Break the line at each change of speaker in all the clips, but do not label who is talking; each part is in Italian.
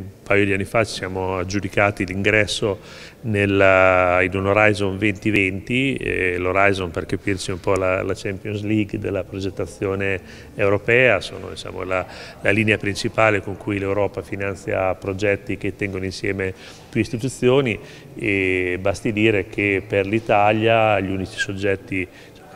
Un paio di anni fa ci siamo aggiudicati l'ingresso in un Horizon 2020, l'Horizon per capirci un po' la, la, Champions League della progettazione europea, sono diciamo, la, la, linea principale con cui l'Europa finanzia progetti che tengono insieme più istituzioni e basti dire che per l'Italia gli unici soggetti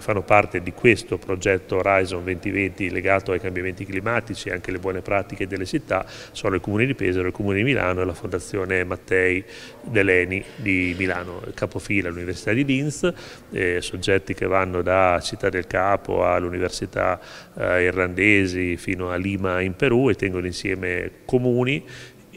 fanno parte di questo progetto Horizon 2020 legato ai cambiamenti climatici e anche alle buone pratiche delle città sono il Comune di Pesaro, il Comune di Milano e la Fondazione Mattei Deleni di Milano, capofila all'Università di Linz, eh, soggetti che vanno da Città del Capo all'Università eh, irlandesi fino a Lima in Perù e tengono insieme comuni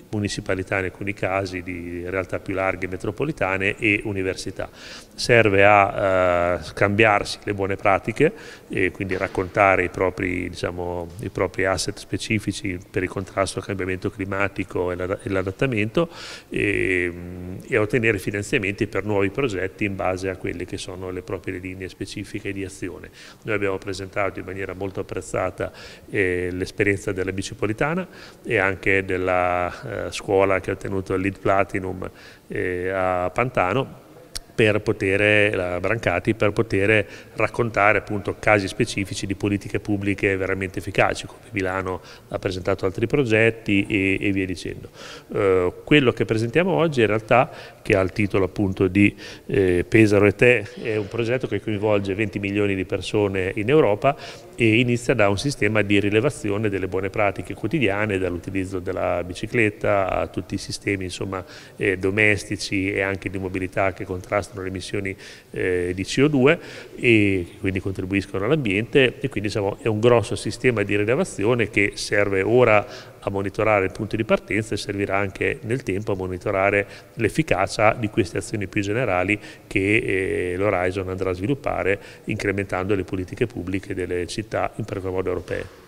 municipalità in alcuni casi, di realtà più larghe metropolitane e università. Serve a eh, scambiarsi le buone pratiche e quindi raccontare i propri, diciamo, i propri asset specifici per il contrasto al cambiamento climatico e l'adattamento e, ehm, e ottenere finanziamenti per nuovi progetti in base a quelle che sono le proprie linee specifiche di azione. Noi abbiamo presentato in maniera molto apprezzata eh, l'esperienza della bicipolitana e anche della eh, eh, scuola che ha ottenuto il lead platinum eh, a Pantano per poter, Brancati, per poter raccontare appunto casi specifici di politiche pubbliche veramente efficaci. Come Milano ha presentato altri progetti e, e via dicendo. Eh, quello che presentiamo oggi in realtà, che ha il titolo appunto di eh, Pesaro e te, è un progetto che coinvolge 20 milioni di persone in Europa e inizia da un sistema di rilevazione delle buone pratiche quotidiane, dall'utilizzo della bicicletta a tutti i sistemi insomma, eh, domestici e anche di mobilità che contrastano contrastano le emissioni eh, di CO2 e quindi contribuiscono all'ambiente e quindi diciamo, è un grosso sistema di rilevazione che serve ora a monitorare il punto di partenza e servirà anche nel tempo a monitorare l'efficacia di queste azioni più generali che eh, l'Horizon andrà a sviluppare incrementando le politiche pubbliche delle città, in particolar modo europee.